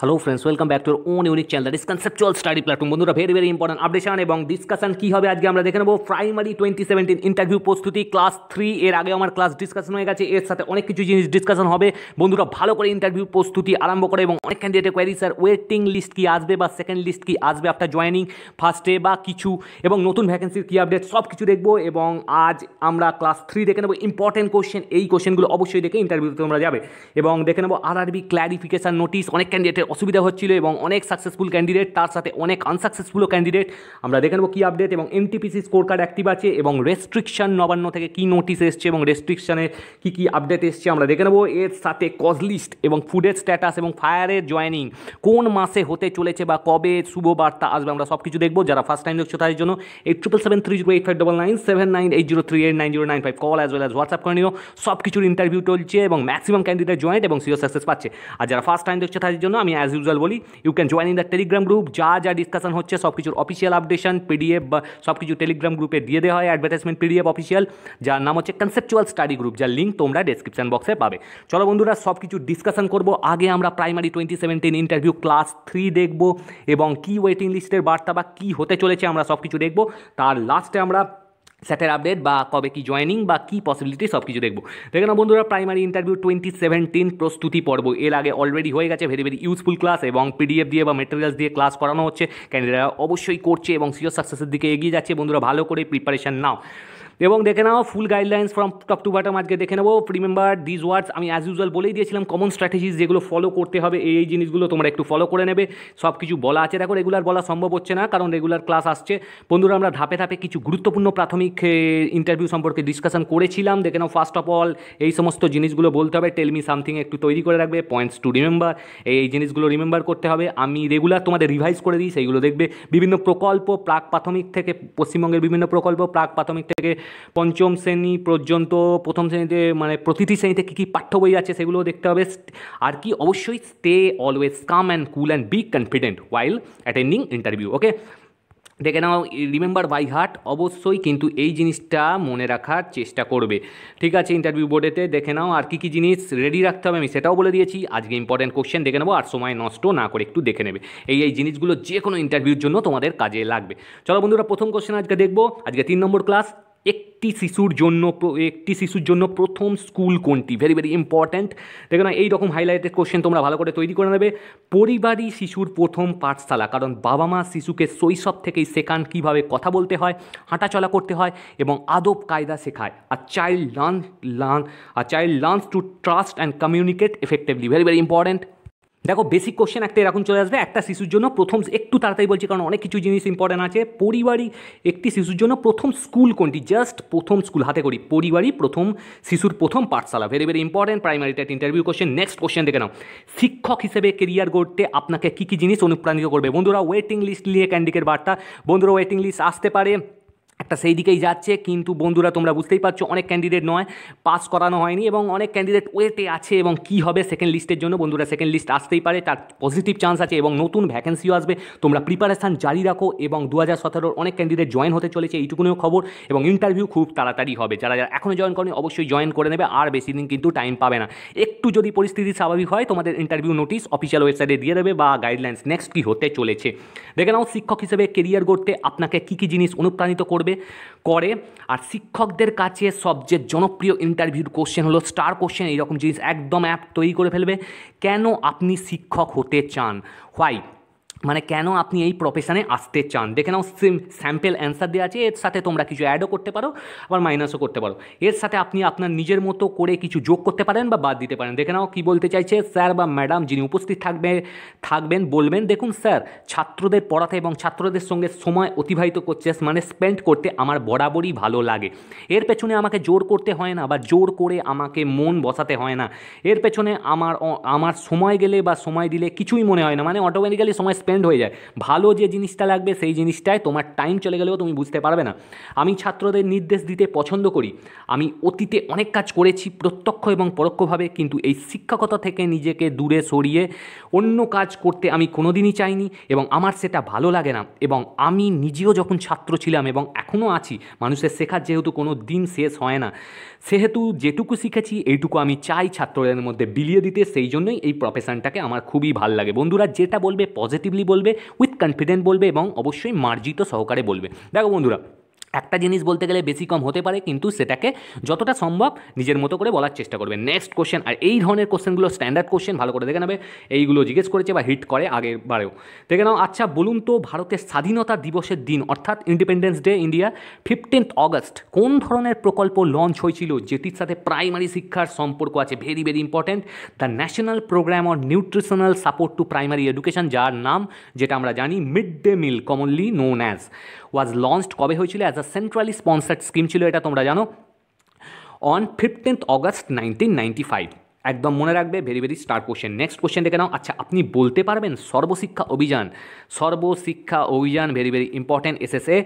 Hello friends welcome back to own unique channel that is conceptual study platform বন্ধুরা very very important updation এবং discussion কী হবে আজকে আমরা দেখে নেব প্রাইমারি টোয়েন্টি সেভেন্টিন ইন্টারভিউ প্রস্তুতি ক্লাস থ্রি এর আগে আমার ক্লাস ডিসকাশন হয়ে গেছে এর সাথে অনেক কিছু জিনিস ডিসকাশন হবে বন্ধুরা ভালো করে ইন্টারভিউ প্রস্তুতি আরম্ভ করে এবং অনেক ক্যান্ডিডেটের কোয়ারি স্যার ওয়েটিং লিস্ট কি আসবে বা সেকেন্ড লিস্ট কি আসবে আফটার জয়নিং ফার্স্টে বা কিছু এবং নতুন ভ্যাকেন্সির কী আপডেট সব কিছু দেখবো এবং আজ আমরা ক্লাস থ্রি দেখে নেব ইম্পর্টেন্ট কোশ্চেন এই কোশ্চেনগুলো অবশ্যই দেখে ইন্টারভিউতে তোমরা যাবে এবং দেখে নেব আর আরবি ক্ল্যারিফিকেশান নোটিস অনেক ক্যান্ডিডেটের অসুবিধা হচ্ছিল এবং অনেক সাকসেসফুল ক্যান্ডিডেট তার সাথে অনেক আনসাকসেসফুলও ক্যান্ডিডেট আমরা দেখে নেবো কী আপডেট এবং এমটিপিসি স্কোর কার্ড অ্যাক্টিভ আছে এবং রেস্ট্রিকশান নবান্ন থেকে কী নোটিশ এসছে এবং রেস্ট্রিকশানে কী কী আপডেট এসছে আমরা দেখে নেবো এর সাথে কজলিস্ট এবং ফুডের স্ট্যাটাস এবং ফায়ারের জয়নিং কোন মাসে হতে চলেছে বা কবে শুভ বার্তা আসবে আমরা সব কিছু দেখবো যারা ফার্স্ট টাইম দেখছো তাদের জন্য eight triple seven three zero eight five double nine seven nine eight zero three eight nine zero nine five call as well as WhatsApp করে নিও সব কিছুর ইন্টারভিউ চলছে এবং ম্যাক্সিমাম ক্যান্ডিডেট জয়েন্ট এবং সিও সাকসেস পাচ্ছে আর যারা ফার্স্ট টাইম দেখছে তাদের জন্য আমি অ্যাজ ইউজুয়াল বলি you can join in the Telegram group যা যা ডিসকাশন হচ্ছে সব কিছুর অফিসিয়াল আপডেশন পিডিএফ বা সব কিছু টেলিগ্রাম গ্রুপে দিয়ে দেওয়া হয় অ্যাডভার্টাইজমেন্ট পিডিএফ অফিসিয়াল যার নাম হচ্ছে কনসেপচুয়াল স্টাডি গ্রুপ যার লিঙ্ক তোমরা ডেসক্রিপশন বক্সে পাবে চলো বন্ধুরা সব কিছু ডিসকাশন করবো আগে আমরা primary twenty seventeen interview class three দেখবো এবং কি ওয়েটিং লিস্টের বার্তা বা কী হতে চলেছে আমরা সব কিছু দেখবো তার লাস্টে আমরা স্যাটের আপডেট বা কবে কি জয়নিং বা কি পসিবিলিটি সব কিছু দেখবো দেখে না বন্ধুরা প্রাইমারি ইন্টারভিউ টোয়েন্টি সেভেন্টিন প্রস্তুতি পর্ব এর আগে অলরেডি হয়ে গেছে ভেরি ভেরি ইউজফুল ক্লাস এবং পিডিএফ দিয়ে বা মেটেরিয়ালস দিয়ে ক্লাস করানো হচ্ছে ক্যান্ডিডেটরা অবশ্যই করছে এবং সিও সাকসেসের দিকে এগিয়ে যাচ্ছে বন্ধুরা ভালো করে প্রিপারেশান নাও এবং দেখে নাও full guidelines from top to bottom আজকে দেখে নেবো রিমেম্বার দিজ ওয়ার্ডস আমি অ্যাজ ইউজুয়াল বলেই দিয়েছিলাম কমন স্ট্র্যাটেজিস যেগুলো ফলো করতে হবে এই এই জিনিসগুলো তোমরা একটু ফলো করে নেবে সব কিছু বলা আছে দেখো রেগুলার বলা সম্ভব হচ্ছে না কারণ রেগুলার ক্লাস আসছে বন্ধুরা আমরা ধাপে ধাপে কিছু গুরুত্বপূর্ণ প্রাথমিক ইন্টারভিউ সম্পর্কে ডিসকাশন করেছিলাম দেখে নাও ফার্স্ট অফ অল এই সমস্ত জিনিসগুলো বলতে হবে টেলমি সামথিং একটু তৈরি করে রাখবে পয়েন্টস টু রিমেম্বার এই জিনিসগুলো রিমেম্বার করতে হবে আমি রেগুলার তোমাদের রিভাইজ করে দিই সেইগুলো দেখবে বিভিন্ন প্রকল্প প্রাক প্রাথমিক থেকে পশ্চিমবঙ্গের বিভিন্ন প্রকল্প প্রাক প্রাথমিক থেকে পঞ্চম শ্রেণী পর্যন্ত প্রথম শ্রেণীতে মানে প্রতিটি শ্রেণীতে কী কী পাঠ্য বই আছে সেগুলো দেখতে হবে আর কি অবশ্যই stay always calm and cool and be confident while attending interview okay দেখে নাও রিমেম্বার বাই হার্ট অবশ্যই কিন্তু এই জিনিসটা মনে রাখার চেষ্টা করবে ঠিক আছে ইন্টারভিউ বোর্ডেতে দেখে নাও আর কী কী জিনিস রেডি রাখতে হবে আমি সেটাও বলে দিয়েছি আজকে ইম্পর্টেন্ট কোশ্চেন দেখে নেবো আর সময় নষ্ট না করে একটু দেখে নেবে এই এই জিনিসগুলো যে কোনো ইন্টারভিউর জন্য তোমাদের কাজে লাগবে চলো বন্ধুরা প্রথম কোশ্চেন আজকে দেখবো আজকে তিন নম্বর ক্লাস একটি শিশুর জন্য একটি শিশুর জন্য প্রথম স্কুল কোনটি ভেরি ভেরি ইম্পর্ট্যান্ট দেখো না এইরকম হাইলাইটেড কোশ্চেন তোমরা ভালো করে তৈরি করে নেবে পরিবারই শিশুর প্রথম পাঠশালা কারণ বাবা মা শিশুকে শৈশব থেকেই শেখান কীভাবে কথা বলতে হয় হাঁটাচলা করতে হয় এবং আদব কায়দা শেখায় আর চাইল্ড লার্ন লার্ন আর child learns to trust and communicate effectively very very important দেখো বেসিক কোশ্চেন একটা এরকম চলে আসবে একটা শিশুর জন্য প্রথম একটু তাড়াতাড়ি বলছি কারণ অনেক কিছু জিনিস ইম্পর্টেন্ট আছে পরিবারই একটি শিশুর জন্য প্রথম স্কুল কোনটি জাস্ট প্রথম স্কুল হাতে করি পরিবারই প্রথম শিশুর প্রথম পাঠশালা very very important primary TET interview question next question দেখে নাও শিক্ষক হিসেবে কেরিয়ার গড়তে আপনাকে কী কী জিনিস অনুপ্রাণিত করবে বন্ধুরা ওয়েটিং লিস্ট নিয়ে ক্যান্ডিকের বার্তা বন্ধুরা ওয়েটিং লিস্ট আসতে পারে একটা সেই দিকেই যাচ্ছে কিন্তু বন্ধুরা তোমরা বুঝতেই পারছো অনেক ক্যান্ডিডেট নয় পাস করানো হয়নি এবং অনেক ক্যান্ডিডেট ওয়েটে আছে এবং কি হবে সেকেন্ড লিস্টের জন্য বন্ধুরা সেকেন্ড লিস্ট আসতেই পারে তার পজিটিভ চান্স আছে এবং নতুন ভ্যাকেন্সিও আসবে তোমরা প্রিপারেশান জারি রাখো এবং দু হাজার অনেক ক্যান্ডিডেট জয়েন হতে চলেছে এইটুকুনিও খবর এবং ইন্টারভিউ খুব তাড়াতাড়ি হবে যারা যারা এখনও জয়েন করেনি অবশ্যই জয়েন করে নেবে আর বেশি দিন কিন্তু টাইম পাবে না একটু যদি পরিস্থিতি স্বাভাবিক হয় তোমাদের ইন্টারভিউ নোটিশ অফিসিয়াল ওয়েবসাইটে দিয়ে দেবে বা গাইডলাইন্স নেক্সট কী হতে চলেছে দেখে নাও শিক্ষক হিসেবে কেরিয়ার গড়তে আপনাকে কী কী জিনিস অনুপ্রাণিত করবে হিসাবে করে আর শিক্ষকদের কাছে সবচেয়ে জনপ্রিয় ইন্টারভিউর কোশ্চেন হলো স্টার কোশ্চেন এইরকম জিনিস একদম অ্যাপ তৈরি করে ফেলবে কেন আপনি শিক্ষক হতে চান হোয়াই মানে কেন আপনি এই প্রফেশানে আসতে চান দেখে নাও সিম স্যাম্পেল অ্যান্সার দেওয়া আছে এর সাথে তোমরা কিছু অ্যাডও করতে পারো আবার মাইনাসও করতে পারো এর সাথে আপনি আপনার নিজের মতো করে কিছু যোগ করতে পারেন বা বাদ দিতে পারেন দেখে নাও কী বলতে চাইছে স্যার বা ম্যাডাম যিনি উপস্থিত থাকবে থাকবেন বলবেন দেখুন স্যার ছাত্রদের পড়াতে এবং ছাত্রদের সঙ্গে সময় অতিবাহিত করছে মানে স্পেন্ড করতে আমার বরাবরই ভালো লাগে এর পেছনে আমাকে জোর করতে হয় না বা জোর করে আমাকে মন বসাতে হয় না এর পেছনে আমার আমার সময় গেলে বা সময় দিলে কিছুই মনে হয় না মানে অটোমেটিক্যালি সময় স্পেন্ড হয়ে যায় ভালো যে জিনিসটা লাগবে সেই জিনিসটায় তোমার টাইম চলে গেলেও তুমি বুঝতে পারবে না আমি ছাত্রদের নির্দেশ দিতে পছন্দ করি আমি অতীতে অনেক কাজ করেছি প্রত্যক্ষ এবং পরোক্ষভাবে কিন্তু এই শিক্ষকতা থেকে নিজেকে দূরে সরিয়ে অন্য কাজ করতে আমি কোনোদিনই চাইনি এবং আমার সেটা ভালো লাগে না এবং আমি নিজেও যখন ছাত্র ছিলাম এবং এখনও আছি মানুষের শেখার যেহেতু কোনো দিন শেষ হয় না সেহেতু যেটুকু শিখেছি এইটুকু আমি চাই ছাত্রদের মধ্যে বিলিয়ে দিতে সেই জন্যই এই প্রফেশনটাকে আমার খুবই ভাল লাগে বন্ধুরা যেটা বলবে পজিটিভলি বলবে উইথ কনফিডেন্ট বলবে এবং অবশ্যই মার্জিত সহকারে বলবে দেখো বন্ধুরা একটা জিনিস বলতে গেলে বেশি কম হতে পারে কিন্তু সেটাকে যতটা সম্ভব নিজের মতো করে বলার চেষ্টা করবে নেক্সট কোশ্চেন আর এই ধরনের কোশ্চেনগুলো স্ট্যান্ডার্ড কোশ্চেন ভালো করে দেখে নেবে এইগুলো জিজ্ঞেস করেছে বা হিট করে আগের বারেও দেখে নাও আচ্ছা বলুন তো ভারতের স্বাধীনতা দিবসের দিন অর্থাৎ independence day India fifteenth August কোন ধরনের প্রকল্প লঞ্চ হয়েছিল যেটির সাথে প্রাইমারি শিক্ষার সম্পর্ক আছে very very important the national programme on nutritional support to primary education যার নাম যেটা আমরা জানি mid day meal commonly known as was launched কবে হয়েছিল as a centrally sponsored scheme ছিল এটা তোমরা জানো on fifteenth August nineteen ninety five একদম মনে রাখবে very very star question next question দেখে নাও আচ্ছা আপনি বলতে পারবেন সর্বশিক্ষা অভিযান সর্বশিক্ষা অভিযান ভেরি ভেরি ইম্পর্টেন্ট এসএসএ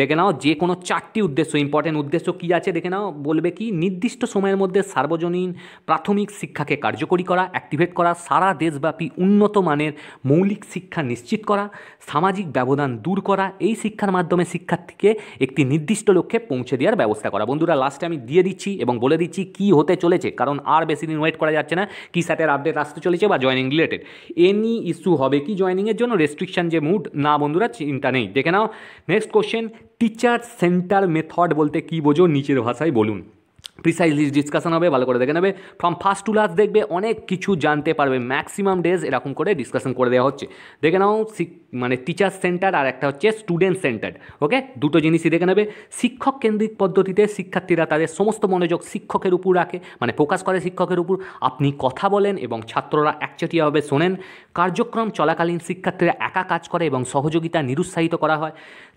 দেখে নাও যে কোনো চারটি উদ্দেশ্য ইম্পর্টেন্ট উদ্দেশ্য কী আছে দেখে নাও বলবে কি নির্দিষ্ট সময়ের মধ্যে সার্বজনীন প্রাথমিক শিক্ষাকে কার্যকরী করা অ্যাক্টিভেট করা সারা দেশব্যাপী উন্নত মানের মৌলিক শিক্ষা নিশ্চিত করা সামাজিক ব্যবধান দূর করা এই শিক্ষার মাধ্যমে শিক্ষার্থীকে একটি নির্দিষ্ট লক্ষ্যে পৌঁছে দেওয়ার ব্যবস্থা করা বন্ধুরা লাস্টে আমি দিয়ে দিচ্ছি এবং বলে দিচ্ছি কি হতে চলেছে কারণ আর বেশি দিন ওয়েট করা যাচ্ছে না কি স্যাটের আপডেট আসতে চলেছে বা জয়নিং রিলেটেড এনি ইস্যু হবে কি জয়নিংয়ের জন্য রেস্ট্রিকশান যে মুড না বন্ধুরা চিন্তা নেই দেখে নাও next question teacher centre method বলতে কি বোঝো নিচের ভাষায় বলুন প্রিসাইজলি ডিসকাশন হবে ভালো করে দেখে নেবে ফ্রম ফার্স্ট টু লাস্ট দেখবে অনেক কিছু জানতে পারবে ম্যাক্সিমাম ডেজ এরকম করে ডিসকাশন করে দেওয়া হচ্ছে দেখে নাও মানে টিচার সেন্টার আর একটা হচ্ছে স্টুডেন্ট সেন্টার ওকে দুটো জিনিসই দেখে নেবে শিক্ষক কেন্দ্রিক পদ্ধতিতে শিক্ষার্থীরা তাদের সমস্ত মনোযোগ শিক্ষকের উপর রাখে মানে ফোকাস করে শিক্ষকের উপর আপনি কথা বলেন এবং ছাত্ররা একচেটিয়াভাবে শোনেন কার্যক্রম চলাকালীন শিক্ষার্থীরা একা কাজ করে এবং সহযোগিতা নিরুৎসাহিত করা হয়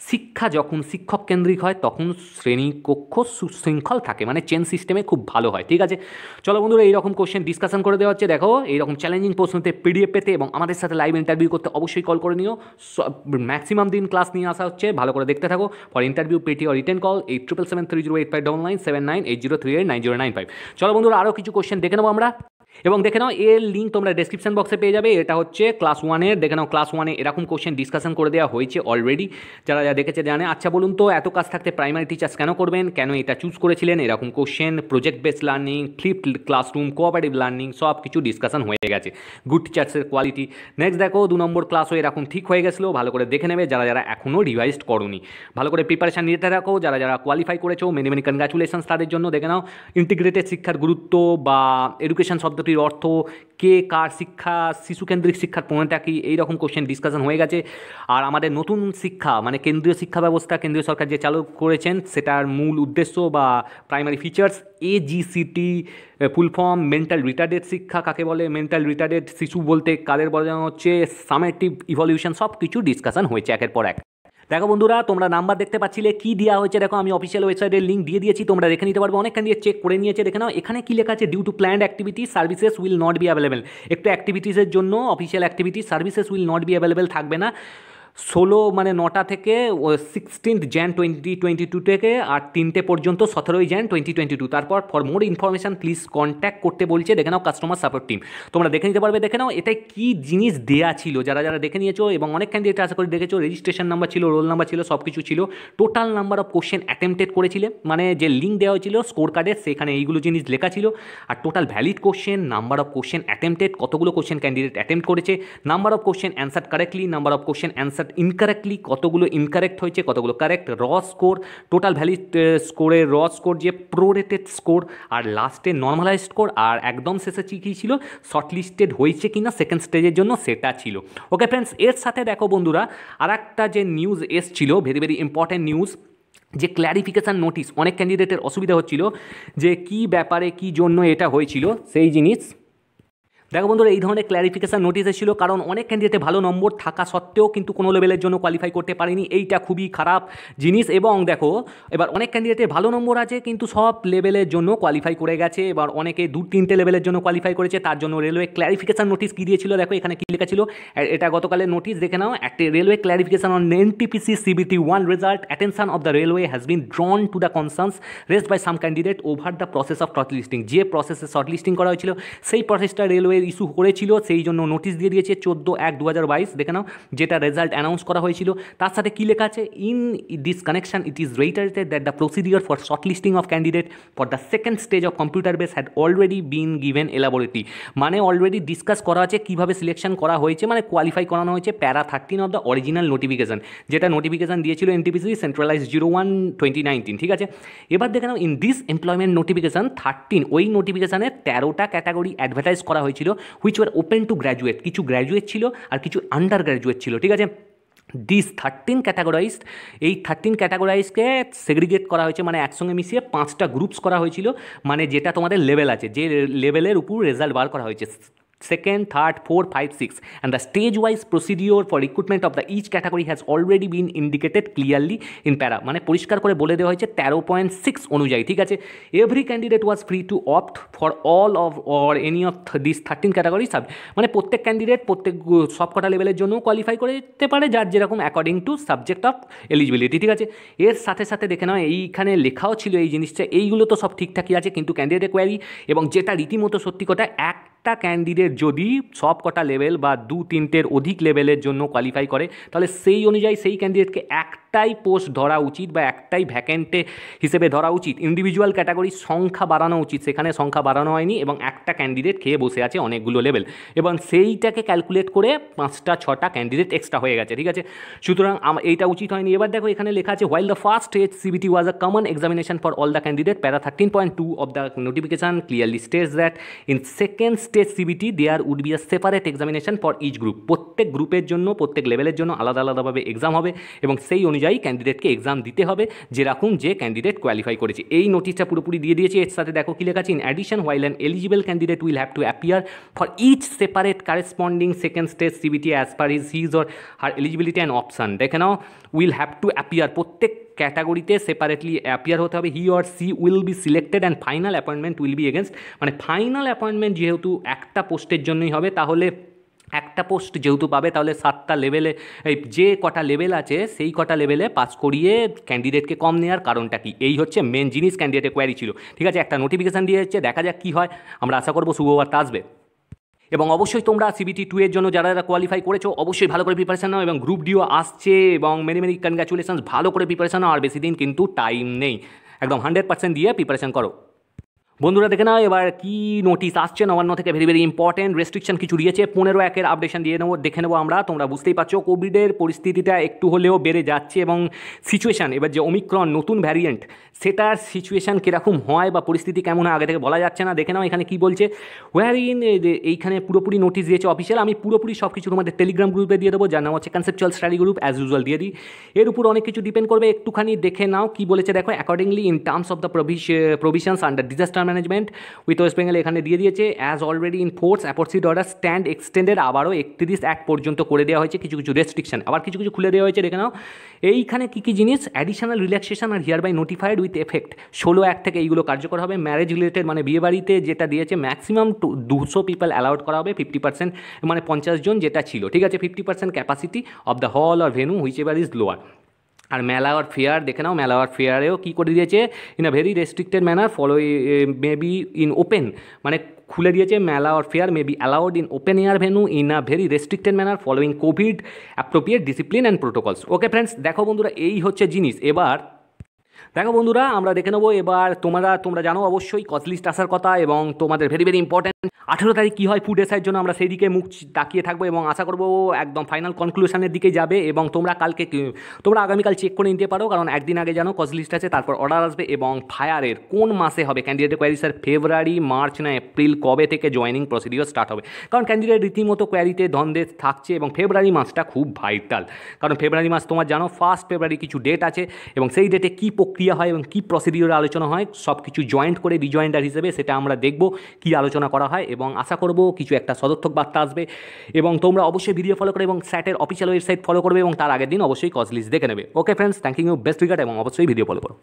শিক্ষা যখন শিক্ষক কেন্দ্রিক হয় তখন শ্রেণী কক্ষ সুশৃঙ্খল থাকে মানে চেন সিস্টেমে খুব ভালো হয় ঠিক আছে চলো বন্ধুরা এইরকম কোশ্চেন ডিসকাশন করে দেওয়া হচ্ছে দেখো এইরকম চ্যালেঞ্জিং প্রশ্নতে পিডিএফ পেতে এবং আমাদের সাথে লাইভ ইন্টারভিউ করতে অবশ্যই কল করে নিও ম্যাক্সিমাম দিন ক্লাস নিয়ে আসা হচ্ছে ভালো করে দেখতে থাকো ফর ইন্টারভিউ পেটি or written call eight triple seven three zero eight five double nine seven nine eight zero three eight nine zero nine five চলো বন্ধুরা আরও কিছু কোশ্চেন দেখে নেবো আমরা এবং দেখে নাও এর লিঙ্ক তোমরা ডেসক্রিপশন বক্সে পেয়ে যাবে এটা হচ্ছে ক্লাস ওয়ানের দেখে নাও ক্লাস ওয়ানে এরকম কোশ্চেন ডিসকাশন করে দেওয়া হয়েছে অলরেডি যারা যা দেখেছে জানে আচ্ছা বলুন তো এত কাজ থাকতে প্রাইমারি টিচার্স কেন করবেন কেন এটা চুজ করেছিলেন এরকম question project base learning flipped classroom cooperative learning সব কিছু ডিসকাশন হয়ে গেছে গুড টিচার্সের কোয়ালিটি নেক্সট দেখো দু নম্বর ক্লাসও এরকম ঠিক হয়ে গেছিলো ভালো করে দেখে নেবে যারা যারা এখনও রিভাইজড করুনি ভালো করে প্রিপারেশান নিতে থাকো যারা যারা কোয়ালিফাই করেছো মেনি মেনি কনগ্রাচুলেশনস তাদের জন্য দেখে নাও ইন্টিগ্রেটেড শিক্ষার গুরুত্ব বা এডুকেশন শব্দ শব্দটির অর্থ কে কার শিক্ষা শিশুকেন্দ্রিক শিক্ষার প্রণেতা কি এইরকম কোশ্চেন ডিসকাশন হয়ে গেছে আর আমাদের নতুন শিক্ষা মানে কেন্দ্রীয় শিক্ষা ব্যবস্থা কেন্দ্রীয় সরকার যে চালু করেছেন সেটার মূল উদ্দেশ্য বা প্রাইমারি ফিচার্স এজিসিটি ফুল ফর্ম মেন্টাল রিটার্ডেড শিক্ষা কাকে বলে মেন্টাল রিটার্ডেড শিশু বলতে কাদের বলা হচ্ছে সামেটিভ ইভলিউশন সব কিছু ডিসকাশন হয়েছে একের পর এক দেখো বন্ধুরা তোমরা নাম্বার দেখতে পাচ্ছিলে কি দেওয়া হয়েছে দেখো আমি অফিসিয়াল ওয়েবসাইটের লিঙ্ক দিয়ে দিয়েছি তোমরা দেখে নিতে পারবে অনেকখান দিয়ে চেক করে নিয়েছে দেখে নাও এখানে কি লেখা আছে due to planned activity services will not be available একটু অ্যাক্টিভিটিসের জন্য official activity services will not be available থাকবে না ষোলো মানে নটা থেকে sixteenth Jan twenty twenty two থেকে আর তিনটে পর্যন্ত সতেরোই জ্যান টোয়েন্টি টোয়েন্টি টু তারপর for more information please contact করতে বলছে দেখে নাও কাস্টমার সাপোর্ট টিম তোমরা দেখে নিতে পারবে দেখে নাও এটাই কী জিনিস দেয়া ছিল যারা যারা দেখে নিয়েছো এবং অনেক ক্যান্ডিডেট আশা করি দেখেছো রেজিস্ট্রেশন নাম্বার ছিল রোল নাম্বার ছিল সব কিছু ছিল total number of question attempted করেছিলে মানে যে লিঙ্ক দেওয়া হয়েছিল স্কোর কার্ডে সেখানে এইগুলো জিনিস লেখা ছিল আর total valid question number of question attempted কতগুলো কোশ্চেন ক্যান্ডিডেট অ্যাটেম্প করেছে number of question answer correctly number of question answer অর্থাৎ ইনকারেক্টলি কতগুলো ইনকারেক্ট হয়েছে কতগুলো কারেক্ট র স্কোর টোটাল ভ্যালি স্কোরে র স্কোর যে প্রোরেটেড স্কোর আর লাস্টে নর্মালাইজ স্কোর আর একদম শেষে কী ছিল শর্টলিস্টেড হয়েছে কি না সেকেন্ড স্টেজের জন্য সেটা ছিল ওকে ফ্রেন্ডস এর সাথে দেখো বন্ধুরা আর একটা যে নিউজ এসছিল ভেরি ভেরি ইম্পর্টেন্ট নিউজ যে ক্ল্যারিফিকেশান নোটিশ অনেক ক্যান্ডিডেটের অসুবিধা হচ্ছিল যে কি ব্যাপারে কি জন্য এটা হয়েছিল সেই জিনিস দেখো বন্ধুরা এই ধরনের ক্ল্যারিফিকেশান নোটিশ এসেছিল কারণ অনেক ক্যান্ডিডেটে ভালো নম্বর থাকা সত্ত্বেও কিন্তু কোনো লেভেলের জন্য কোয়ালিফাই করতে পারেনি এইটা খুবই খারাপ জিনিস এবং দেখো এবার অনেক ক্যান্ডিডেটে ভালো নম্বর আছে কিন্তু সব লেভেলের জন্য কোয়ালিফাই করে গেছে এবার অনেকে দু তিনটে লেভেলের জন্য কোয়ালিফাই করেছে তার জন্য রেলওয়ে ক্ল্যারিফিকেশান নোটিস কী দিয়েছিল দেখো এখানে কী লেখা ছিল এটা গতকালের নোটিশ দেখে নাও একটি railway clarification on NTPC CBT one result attention of the railway has been drawn to the concerns raised by some candidate over the process of short listing যে প্রসেসে শর্ট লিস্টিং করা হয়েছিল সেই প্রসেসটা রেলওয়ে ইস্যু করেছিল সেই জন্য notice দিয়ে দিয়েছে চোদ্দো এক দু হাজার বাইশ দেখে নাও যেটা রেজাল্ট অ্যানাউন্স করা হয়েছিল তার সাথে কী লেখা আছে in this connection it is reiterated that the procedure for short listing of candidate for the second stage of computer base had already been given elaborately মানে অলরেডি ডিসকাস করা আছে কীভাবে সিলেকশন করা হয়েছে মানে কোয়ালিফাই করানো হয়েছে para thirteen of the original notification যেটা নোটিফিকেশন দিয়েছিল NTPC centralized zero one twenty nineteen ঠিক আছে এবার দেখে নাও in this employment notification thirteen ওই নোটিফিকেশানে তেরোটা ক্যাটাগরি অ্যাডভার্টাইজ করা হয়েছিল ছিল which were open to graduate কিছু গ্র্যাজুয়েট ছিল আর কিছু আন্ডার গ্র্যাজুয়েট ছিল ঠিক আছে দিস থার্টিন ক্যাটাগরাইজড এই থার্টিন ক্যাটাগরাইজকে সেগ্রিগেট করা হয়েছে মানে একসঙ্গে মিশিয়ে পাঁচটা গ্রুপস করা হয়েছিল মানে যেটা তোমাদের লেভেল আছে যে লেভেলের উপর রেজাল্ট বার করা হয়েছে second, third, four, five, six. And the stage-wise procedure for recruitment of the each category has already been indicated clearly in প্যারা মানে পরিষ্কার করে বলে দেওয়া হয়েছে তেরো পয়েন্ট সিক্স অনুযায়ী ঠিক আছে every candidate was free to opt for all of or any of this thirteen category সাব মানে প্রত্যেক ক্যান্ডিডেট প্রত্যেক সবকটা লেভেলের জন্যও কোয়ালিফাই করে যেতে পারে যার যেরকম according to subject of eligibility ঠিক আছে এর সাথে সাথে দেখে নাও এইখানে লেখাও ছিল এই জিনিসটা এইগুলো তো সব ঠিকঠাকই আছে কিন্তু ক্যান্ডিডেট কোয়ারি এবং যেটা রীতিমতো সত্যি কথা এক একটা ক্যান্ডিডেট যদি সব কটা লেভেল বা দু তিনটের অধিক লেভেলের জন্য কোয়ালিফাই করে তাহলে সেই অনুযায়ী সেই ক্যান্ডিডেটকে একটাই পোস্ট ধরা উচিত বা একটাই ভ্যাকেন্টে হিসেবে ধরা উচিত ইন্ডিভিজুয়াল ক্যাটাগরির সংখ্যা বাড়ানো উচিত সেখানে সংখ্যা বাড়ানো হয়নি এবং একটা ক্যান্ডিডেট খেয়ে বসে আছে অনেকগুলো লেভেল এবং সেইটাকে ক্যালকুলেট করে পাঁচটা ছটা ক্যান্ডিডেট এক্সট্রা হয়ে গেছে ঠিক আছে সুতরাং এইটা উচিত হয়নি এবার দেখো এখানে লেখা আছে হোয়াইল দ্য ফার্স্ট এজ CBT was a common examination for all the candidate para thirteen point two of the notification clearly states that in second stage CBT there would be a separate examination for each group প্রত্যেক গ্রুপের জন্য প্রত্যেক লেভেলের জন্য আলাদা আলাদাভাবে exam হবে এবং সেই অনুযায়ী ক্যান্ডিডেটকে এক্সাম দিতে হবে যেরকম যে ক্যান্ডিডেট কোয়ালিফাই করেছে এই নোটিশটা পুরোপুরি দিয়ে দিয়েছে এর সাথে দেখো কি লেখা আছে in addition while an eligible candidate will have to appear for each separate corresponding second stage CBT as per is his or her eligibility and option দেখে নাও উইল হ্যাভ টু অ্যাপিয়ার প্রত্যেক ক্যাটাগরিতে সেপারেটলি অ্যাপিয়ার হতে হবে he or she will be selected and final appointment will be against মানে final appointment যেহেতু একটা পোস্টের জন্যই হবে তাহলে একটা পোস্ট যেহেতু পাবে তাহলে সাতটা লেভেলে এই যে কটা লেভেল আছে সেই কটা লেভেলে পাস করিয়ে ক্যান্ডিডেটকে কম নেওয়ার কারণটা কি এই হচ্ছে মেন জিনিস ক্যান্ডিডেটের কোয়ারি ছিল ঠিক আছে একটা নোটিফিকেশান দিয়ে যাচ্ছে দেখা যাক কী হয় আমরা আশা করবো শুভবার্তা আসবে এবং অবশ্যই তোমরা সিবিটি টু এর জন্য যারা যারা কোয়ালিফাই করেছো অবশ্যই ভালো করে প্রিপারেশন নাও এবং গ্রুপ ডিও আসছে এবং মেনি মেনি কনগ্রাচুলেশন ভালো করে প্রিপারেশন নাও আর বেশি দিন কিন্তু টাইম নেই একদম হান্ড্রেড পার্সেন্ট দিয়ে প্রিপারেশান করো বন্ধুরা দেখে নাও এবার কি নোটিশ আসছে নবান্ন থেকে ভেরি ভেরি ইম্পর্টেন্ট রেস্ট্রিকশন কিছু দিয়েছে পনেরো একের আপডেশন দিয়ে নেবো দেখে নেবো আমরা তোমরা বুঝতেই পারছো কোভিডের পরিস্থিতিটা একটু হলেও বেড়ে যাচ্ছে এবং সিচুয়েশান এবার যে অমিক্রণ নতুন ভ্যারিয়েন্ট সেটার সিচুয়েশান কীরকম হয় বা পরিস্থিতি কেমন হয় আগে থেকে বলা যাচ্ছে না দেখে নাও এখানে কি বলছে ওয়ার ইন এইখানে পুরোপুরি নোটিশ দিয়েছে অফিসিয়াল আমি পুরোপুরি সব কিছু তোমাদের টেলিগ্রাম গ্রুপে দিয়ে দেবো যার নাম হচ্ছে conceptual study group as usual দিয়ে দিই এর উপর অনেক কিছু ডিপেন্ড করবে একটুখানি দেখে নাও কি বলেছে দেখো accordingly in terms of the provisions under disaster management with West Bengal এখানে দিয়ে দিয়েছে as already in force aforesaid order stand extended আবারও একত্রিশ এক পর্যন্ত করে দেওয়া হয়েছে কিছু কিছু রেস্ট্রিকশন আবার কিছু কিছু খুলে দেওয়া হয়েছে দেখে নাও এইখানে কী কী জিনিস additional relaxation are hereby notified with effect ষোলো এক থেকে এইগুলো কার্যকর হবে ম্যারেজ রিলেটেড মানে বিয়েবাড়িতে যেটা দিয়েছে ম্যাক্সিমাম টু দুশো পিপল অ্যালাউড করা হবে ফিফটি পার্সেন্ট মানে পঞ্চাশ জন যেটা ছিল ঠিক আছে fifty percent capacity of the hall or venue whichever is lower আর মেলা অর ফেয়ার দেখে নাও মেলা অর ফেয়ারেও কী করে দিয়েছে in a very restricted manner following may be in open মানে খুলে দিয়েছে মেলা or fair may be allowed in open air venue in a very restricted manner following COVID appropriate discipline and protocols okay friends দেখো বন্ধুরা এই হচ্ছে জিনিস এবার দেখো বন্ধুরা আমরা দেখে নেবো এবার তোমরা তোমরা জানো অবশ্যই কস্টলিস্ট আসার কথা এবং তোমাদের ভেরি ভেরি ইম্পর্ট্যান্ট আঠেরো তারিখ কী হয় ফুড এসাইয়ের জন্য আমরা সেই দিকে মুখ তাকিয়ে থাকবো এবং আশা করবো একদম ফাইনাল কনক্লুশনের দিকে যাবে এবং তোমরা কালকে তোমরা আগামীকাল চেক করে নিতে পারো কারণ একদিন আগে জানো কস্টলিস্ট আছে তারপর অর্ডার আসবে এবং ফায়ারের কোন মাসে হবে candidate query sir February March না এপ্রিল কবে থেকে জয়নিং প্রসিডিওর স্টার্ট হবে কারণ ক্যান্ডিডেট রীতিমতো কোয়ারিতে ধন্দে থাকছে এবং ফেব্রুয়ারি মাসটা খুব ভাইটাল কারণ ফেব্রুয়ারি মাস তোমার জানো ফার্স্ট ফেব্রুয়ারি কিছু ডেট আছে এবং সেই ডেটে কী প্রক্রিয়া হয় এবং কী প্রসিডিওর আলোচনা হয় সব কিছু জয়েন্ট করে রিজয়েন্ডার হিসেবে সেটা আমরা দেখব কি আলোচনা করা হয় এবং আশা করব কিছু একটা সদর্থক বার্তা আসবে এবং তোমরা অবশ্যই ভিডিও ফলো করো এবং স্যাটের অফিসিয়াল ওয়েবসাইট ফলো করবে এবং তার আগের দিন অবশ্যই কজ লিস্ট দেখে নেবে okay friends thank you best regard এবং অবশ্যই ভিডিও ফলো করো